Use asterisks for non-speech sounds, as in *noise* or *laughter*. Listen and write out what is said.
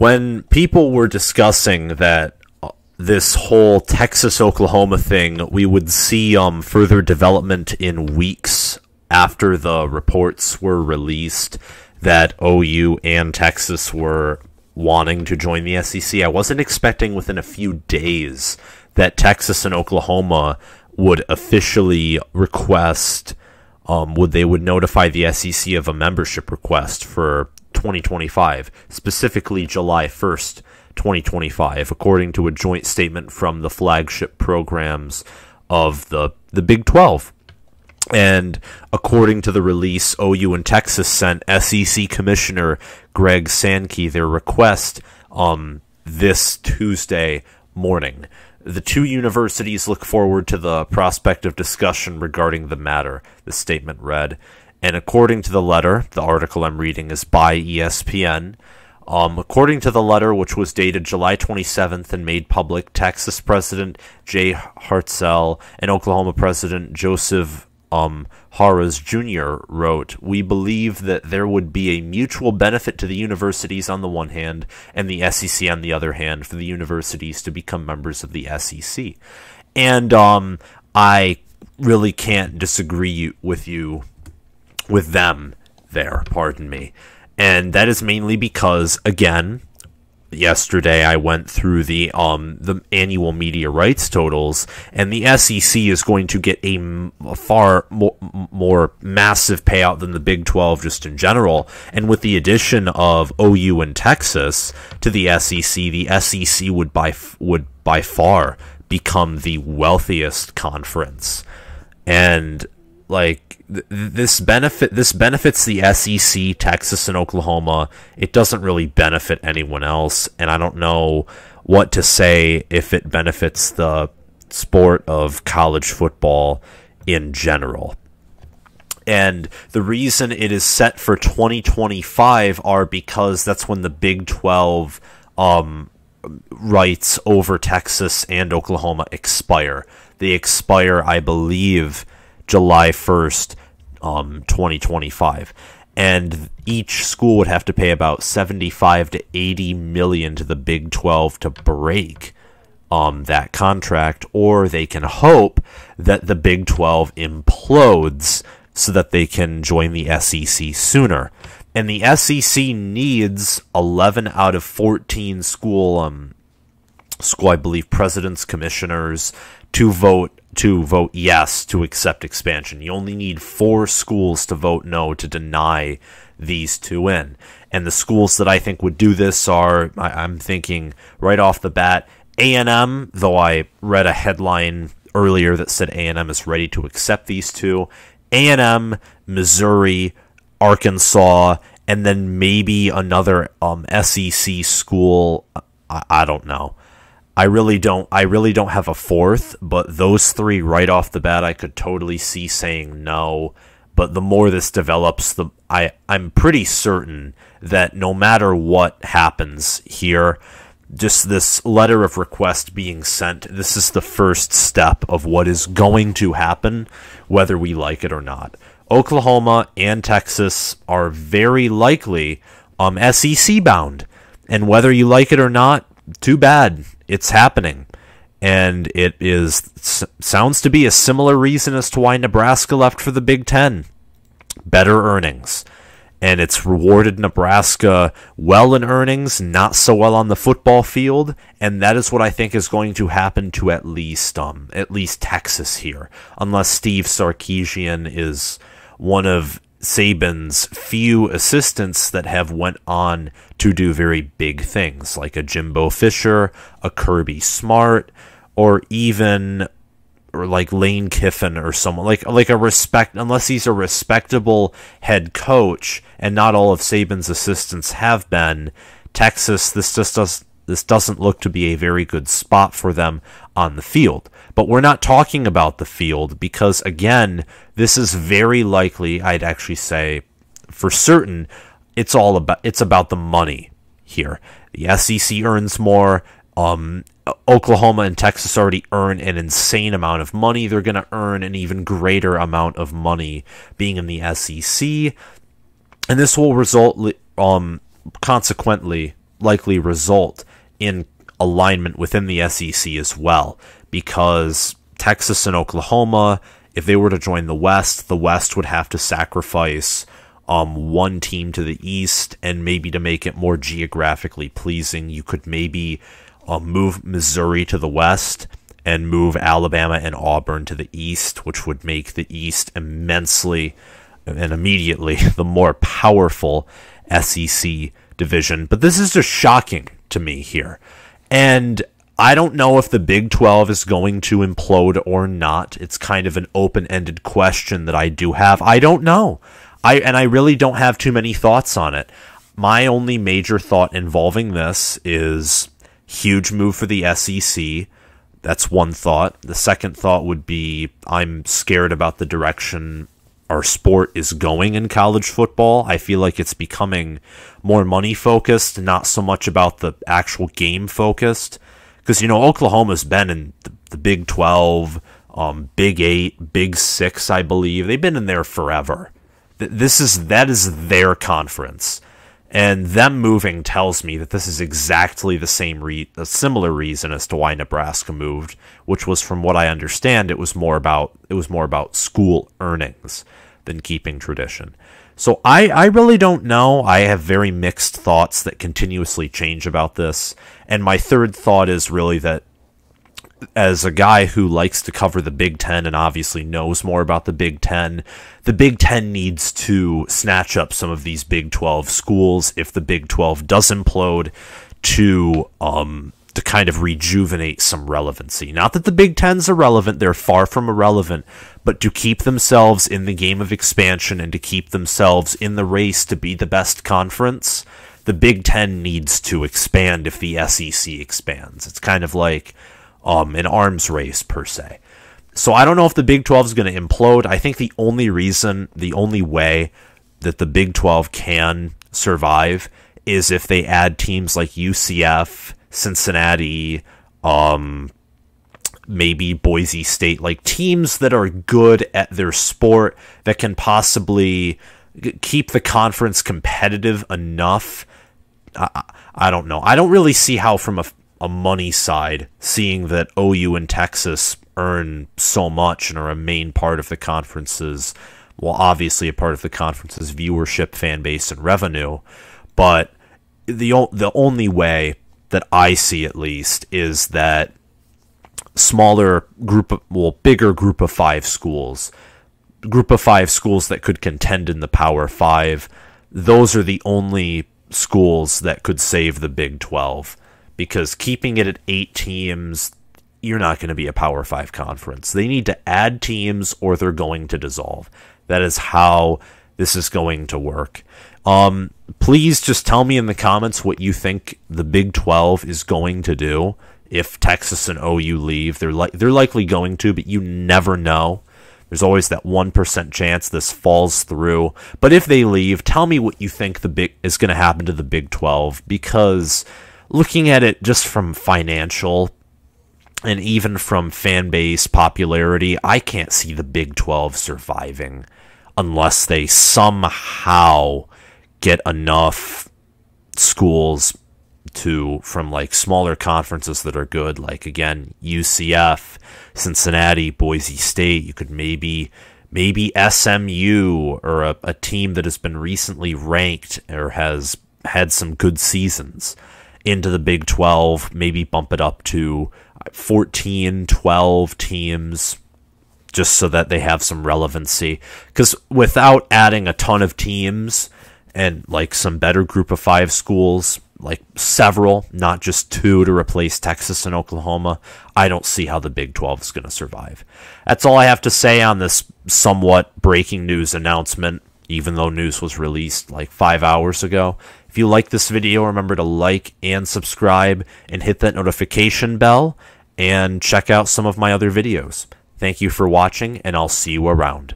when people were discussing that uh, this whole Texas Oklahoma thing, we would see um, further development in weeks after the reports were released that OU and Texas were wanting to join the SEC. I wasn't expecting within a few days that Texas and Oklahoma would officially request um, would they would notify the SEC of a membership request for 2025, specifically July 1st, 2025, according to a joint statement from the flagship programs of the, the Big 12. And according to the release, OU and Texas sent SEC Commissioner Greg Sankey their request um, this Tuesday morning. The two universities look forward to the prospect of discussion regarding the matter, the statement read. And according to the letter, the article I'm reading is by ESPN. Um, according to the letter, which was dated July 27th and made public, Texas President Jay Hartzell and Oklahoma President Joseph um, Harris Jr. wrote, We believe that there would be a mutual benefit to the universities on the one hand and the SEC on the other hand for the universities to become members of the SEC. And um, I really can't disagree with you with them there, pardon me. And that is mainly because, again, yesterday I went through the um the annual media rights totals, and the SEC is going to get a, m- a far more, more massive payout than the Big Twelve just in general. And with the addition of OU and Texas to the SEC, the SEC would by f- would by far become the wealthiest conference, and like this benefit this benefits the SEC, Texas, and Oklahoma. It doesn't really benefit anyone else, and I don't know what to say if it benefits the sport of college football in general. And the reason it is set for 2025 are because that's when the Big 12 um, rights over Texas and Oklahoma expire. They expire, I believe, July 1st um, 2025 and each school would have to pay about 75 to 80 million to the Big 12 to break um, that contract, or they can hope that the Big 12 implodes so that they can join the SEC sooner. And the SEC needs 11 out of 14 school, um, school I believe, presidents, commissioners, to vote to vote yes to accept expansion. You only need four schools to vote no to deny these two in. And the schools that I think would do this are, I, am thinking right off the bat, A&M. Though I read a headline earlier that said A&M is ready to accept these two. A&M, Missouri, Arkansas, and then maybe another um, SEC school. I, I don't know. I really don't I really don't have a fourth, but those three right off the bat I could totally see saying no. But the more this develops, the I, I'm pretty certain that no matter what happens here, just this letter of request being sent, this is the first step of what is going to happen, whether we like it or not. Oklahoma and Texas are very likely um, SEC bound. And whether you like it or not, too bad it's happening. And it is sounds to be a similar reason as to why Nebraska left for the Big Ten. Better earnings. And it's rewarded Nebraska well in earnings, not so well on the football field, and that is what I think is going to happen to at least um at least Texas here, unless Steve Sarkeesian is one of Saban's few assistants that have went on to do very big things, like a Jimbo Fisher, a Kirby Smart, or even or like Lane Kiffin or someone like like a respect unless he's a respectable head coach, and not all of Saban's assistants have been. Texas, this just does this doesn't look to be a very good spot for them on the field. But we're not talking about the field because, again, this is very likely, I'd actually say for certain, it's all about it's about the money here. The SEC earns more. Um, Oklahoma and Texas already earn an insane amount of money. They're going to earn an even greater amount of money being in the SEC, and this will result, um, consequently, likely result in alignment within the SEC as well, because Texas and Oklahoma, if they were to join the West, the West would have to sacrifice um, one team to the East, and maybe to make it more geographically pleasing, you could maybe uh, move Missouri to the West and move Alabama and Auburn to the East, which would make the East immensely and immediately *laughs* the more powerful SEC division. But this is just shocking to me here. And I don't know if the Big 12 is going to implode or not. It's kind of an open ended question that I do have. I don't know. I, and I really don't have too many thoughts on it. My only major thought involving this is huge move for the SEC. That's one thought. The second thought would be I'm scared about the direction our sport is going in college football. I feel like it's becoming more money focused, not so much about the actual game focused. Because, you know, Oklahoma's been in the, the Big 12, um, Big 8, Big 6, I believe. They've been in there forever. This is that is their conference. And them moving tells me that this is exactly the same re- a similar reason as to why Nebraska moved, which was from what I understand, it was more about it was more about school earnings than keeping tradition. So I, I really don't know. I have very mixed thoughts that continuously change about this. And my third thought is really that as a guy who likes to cover the Big Ten and obviously knows more about the Big Ten, the Big Ten needs to snatch up some of these Big 12 schools if the Big 12 does implode to um, to kind of rejuvenate some relevancy. Not that the Big Ten's irrelevant, they're far from irrelevant, but to keep themselves in the game of expansion and to keep themselves in the race to be the best conference, the Big Ten needs to expand if the SEC expands. It's kind of like um, an arms race per se. So I don't know if the Big 12 is going to implode. I think the only reason, the only way that the Big 12 can survive is if they add teams like UCF, Cincinnati, um, maybe Boise State, like teams that are good at their sport that can possibly keep the conference competitive enough. I, I don't know. I don't really see how, from a a money side, seeing that OU and Texas earn so much and are a main part of the conference's, well, obviously a part of the conference's viewership, fan base, and revenue. But the the only way that I see, at least, is that smaller group, of, well, bigger group of five schools, group of five schools that could contend in the Power Five. Those are the only schools that could save the Big Twelve because keeping it at eight teams, you're not going to be a Power Five conference. They need to add teams or they're going to dissolve. That is how this is going to work. Um, please just tell me in the comments what you think the Big 12 is going to do if Texas and OU leave. They're li- they're likely going to, but you never know. There's always that 1% chance this falls through. But if they leave, tell me what you think the big is going to happen to the Big 12 because looking at it just from financial and even from fan base popularity, I can't see the Big 12 surviving unless they somehow get enough schools to from like smaller conferences that are good, like again UCF, Cincinnati, Boise State. You could maybe maybe SMU or a, a team that has been recently ranked or has had some good seasons into the Big 12, maybe bump it up to 14, 12 teams just so that they have some relevancy. Because without adding a ton of teams and like some better group of five schools, like several, not just two to replace Texas and Oklahoma, I don't see how the Big 12 is going to survive. That's all I have to say on this somewhat breaking news announcement, even though news was released like five hours ago. If you like this video, remember to like and subscribe and hit that notification bell and check out some of my other videos. Thank you for watching, and I'll see you around.